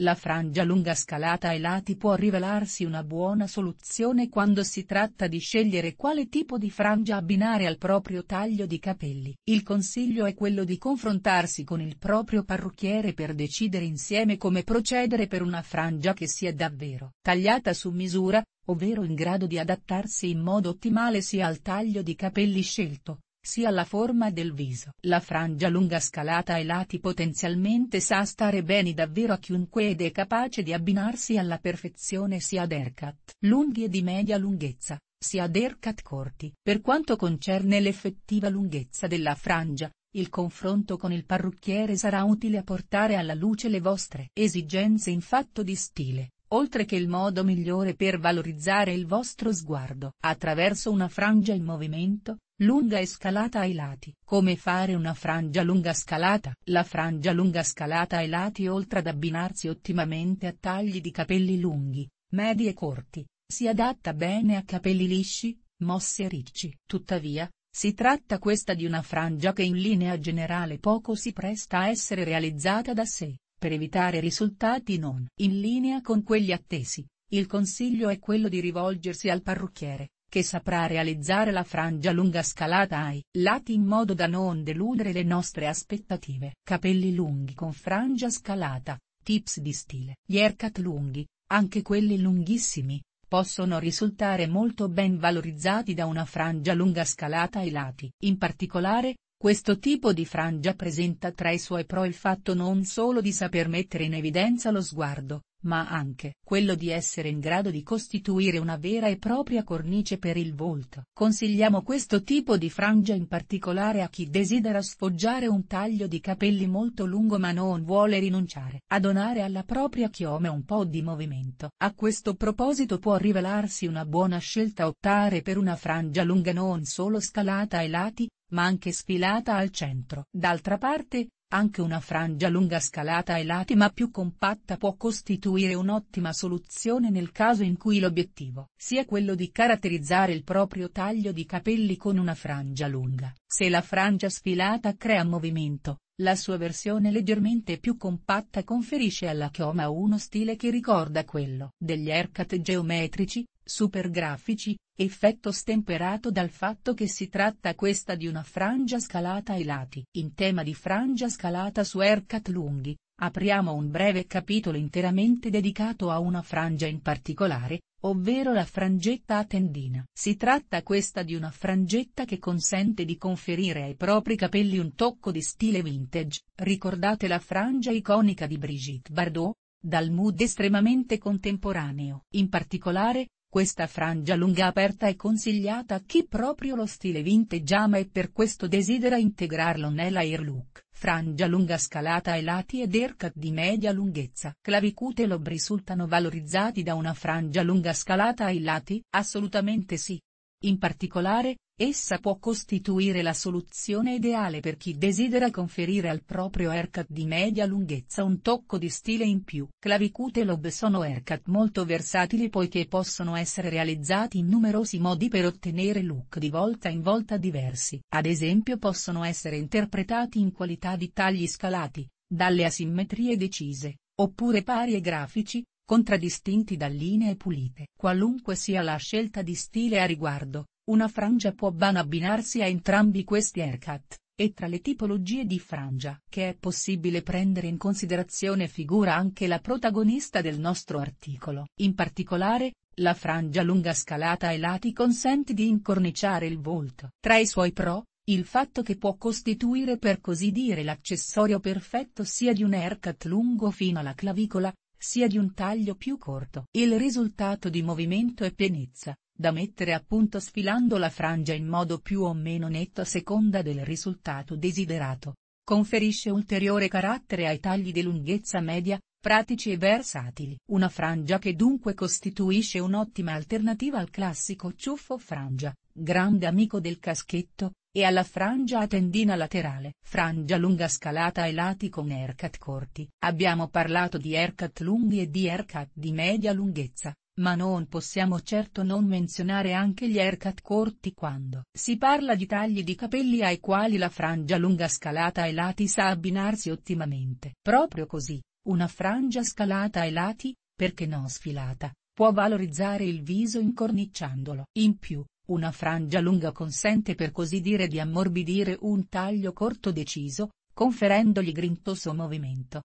La frangia lunga scalata ai lati può rivelarsi una buona soluzione quando si tratta di scegliere quale tipo di frangia abbinare al proprio taglio di capelli. Il consiglio è quello di confrontarsi con il proprio parrucchiere per decidere insieme come procedere per una frangia che sia davvero tagliata su misura, ovvero in grado di adattarsi in modo ottimale sia al taglio di capelli scelto, sia la forma del viso. La frangia lunga scalata ai lati potenzialmente sa stare bene davvero a chiunque ed è capace di abbinarsi alla perfezione sia ad aircut lunghi e di media lunghezza, sia ad aircut corti. Per quanto concerne l'effettiva lunghezza della frangia, il confronto con il parrucchiere sarà utile a portare alla luce le vostre esigenze in fatto di stile oltre che il modo migliore per valorizzare il vostro sguardo. Attraverso una frangia in movimento, lunga e scalata ai lati. Come fare una frangia lunga scalata? La frangia lunga scalata ai lati oltre ad abbinarsi ottimamente a tagli di capelli lunghi, medi e corti, si adatta bene a capelli lisci, mossi e ricci. Tuttavia, si tratta questa di una frangia che in linea generale poco si presta a essere realizzata da sé, per evitare risultati non in linea con quelli attesi, il consiglio è quello di rivolgersi al parrucchiere, che saprà realizzare la frangia lunga scalata ai lati in modo da non deludere le nostre aspettative. Capelli lunghi con frangia scalata, tips di stile. Gli haircut lunghi, anche quelli lunghissimi, possono risultare molto ben valorizzati da una frangia lunga scalata ai lati. In particolare, questo tipo di frangia presenta tra i suoi pro il fatto non solo di saper mettere in evidenza lo sguardo, ma anche quello di essere in grado di costituire una vera e propria cornice per il volto. Consigliamo questo tipo di frangia in particolare a chi desidera sfoggiare un taglio di capelli molto lungo ma non vuole rinunciare a donare alla propria chioma un po' di movimento. A questo proposito può rivelarsi una buona scelta optare per una frangia lunga non solo scalata ai lati, ma anche sfilata al centro. D'altra parte, anche una frangia lunga scalata ai lati ma più compatta può costituire un'ottima soluzione nel caso in cui l'obiettivo sia quello di caratterizzare il proprio taglio di capelli con una frangia lunga. Se la frangia sfilata crea movimento, la sua versione leggermente più compatta conferisce alla chioma uno stile che ricorda quello degli haircut geometrici, super grafici, effetto stemperato dal fatto che si tratta questa di una frangia scalata ai lati. In tema di frangia scalata su haircut lunghi, apriamo un breve capitolo interamente dedicato a una frangia in particolare, ovvero la frangetta a tendina. Si tratta questa di una frangetta che consente di conferire ai propri capelli un tocco di stile vintage, ricordate la frangia iconica di Brigitte Bardot? dal mood estremamente contemporaneo. In particolare, questa frangia lunga aperta è consigliata a chi proprio lo stile vintage ama e per questo desidera integrarlo nella air look. Frangia lunga scalata ai lati ed ercat di media lunghezza. Clavicute e lob risultano valorizzati da una frangia lunga scalata ai lati? Assolutamente sì. In particolare, Essa può costituire la soluzione ideale per chi desidera conferire al proprio haircut di media lunghezza un tocco di stile in più. Clavicute lob sono haircut molto versatili poiché possono essere realizzati in numerosi modi per ottenere look di volta in volta diversi. Ad esempio possono essere interpretati in qualità di tagli scalati, dalle asimmetrie decise, oppure pari e grafici, contraddistinti da linee pulite. Qualunque sia la scelta di stile a riguardo, una frangia può ben abbinarsi a entrambi questi haircut, e tra le tipologie di frangia che è possibile prendere in considerazione figura anche la protagonista del nostro articolo. In particolare, la frangia lunga scalata ai lati consente di incorniciare il volto. Tra i suoi pro, il fatto che può costituire per così dire l'accessorio perfetto sia di un haircut lungo fino alla clavicola, sia di un taglio più corto. Il risultato di movimento e pienezza, da mettere a punto sfilando la frangia in modo più o meno netto a seconda del risultato desiderato. Conferisce ulteriore carattere ai tagli di lunghezza media, pratici e versatili. Una frangia che dunque costituisce un'ottima alternativa al classico ciuffo frangia, grande amico del caschetto, e alla frangia a tendina laterale. Frangia lunga scalata ai lati con haircut corti. Abbiamo parlato di haircut lunghi e di haircut di media lunghezza, ma non possiamo certo non menzionare anche gli haircut corti quando si parla di tagli di capelli ai quali la frangia lunga scalata ai lati sa abbinarsi ottimamente. Proprio così, una frangia scalata ai lati, perché no sfilata, può valorizzare il viso incorniciandolo. In più, una frangia lunga consente per così dire di ammorbidire un taglio corto deciso, conferendogli grintoso movimento.